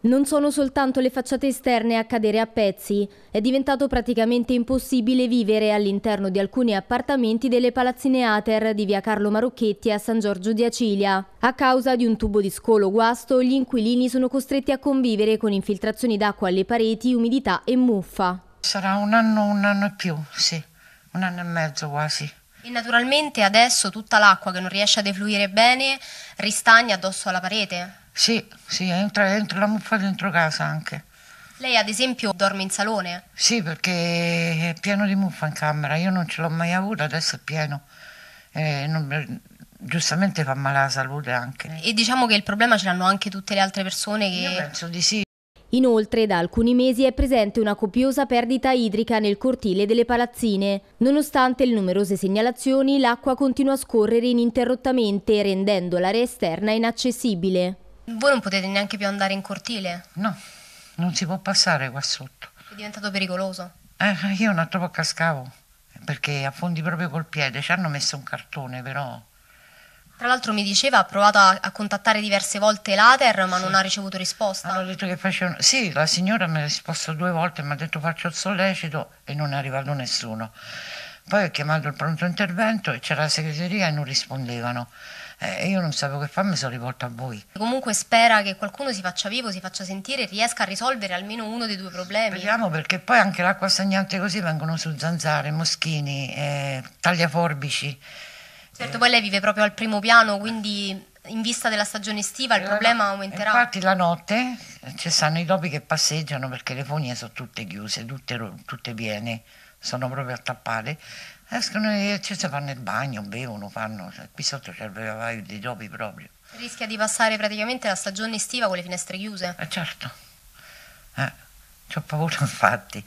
Non sono soltanto le facciate esterne a cadere a pezzi, è diventato praticamente impossibile vivere all'interno di alcuni appartamenti delle palazzine Ater di via Carlo Marocchetti a San Giorgio di Acilia. A causa di un tubo di scolo guasto, gli inquilini sono costretti a convivere con infiltrazioni d'acqua alle pareti, umidità e muffa. Sarà un anno, un anno e più, sì, un anno e mezzo quasi. E naturalmente adesso tutta l'acqua che non riesce a defluire bene ristagna addosso alla parete. Sì, sì, entra, entra la muffa dentro casa anche. Lei ad esempio dorme in salone? Sì, perché è pieno di muffa in camera, io non ce l'ho mai avuta, adesso è pieno. Eh, non, giustamente fa male alla salute anche. Eh, e diciamo che il problema ce l'hanno anche tutte le altre persone che... Io penso di sì. Inoltre da alcuni mesi è presente una copiosa perdita idrica nel cortile delle palazzine. Nonostante le numerose segnalazioni, l'acqua continua a scorrere ininterrottamente, rendendo l'area esterna inaccessibile. Voi non potete neanche più andare in cortile? No, non si può passare qua sotto. È diventato pericoloso? Eh, io un altro po' cascavo, perché affondi proprio col piede. Ci hanno messo un cartone, però... Tra l'altro mi diceva ha provato a, a contattare diverse volte l'Ater ma sì. non ha ricevuto risposta. Hanno detto che facevano... Sì, la signora mi ha risposto due volte, mi ha detto faccio il sollecito e non è arrivato nessuno. Poi ho chiamato il pronto intervento e c'era la segreteria e non rispondevano. Eh, io non sapevo che fare, mi sono rivolta a voi. Comunque spera che qualcuno si faccia vivo, si faccia sentire e riesca a risolvere almeno uno dei due problemi. Speriamo perché poi anche l'acqua stagnante così vengono su zanzare, moschini, eh, tagliaforbici. Certo, eh. poi lei vive proprio al primo piano, quindi in vista della stagione estiva il eh, problema no- aumenterà. Infatti la notte eh, ci stanno i topi che passeggiano perché le fogne sono tutte chiuse, tutte, tutte piene sono proprio attappate, escono e ci si fanno il bagno, bevono, fanno, cioè, qui sotto c'è il bevavaio di topi proprio. Rischia di passare praticamente la stagione estiva con le finestre chiuse. Eh certo, eh, ho paura infatti.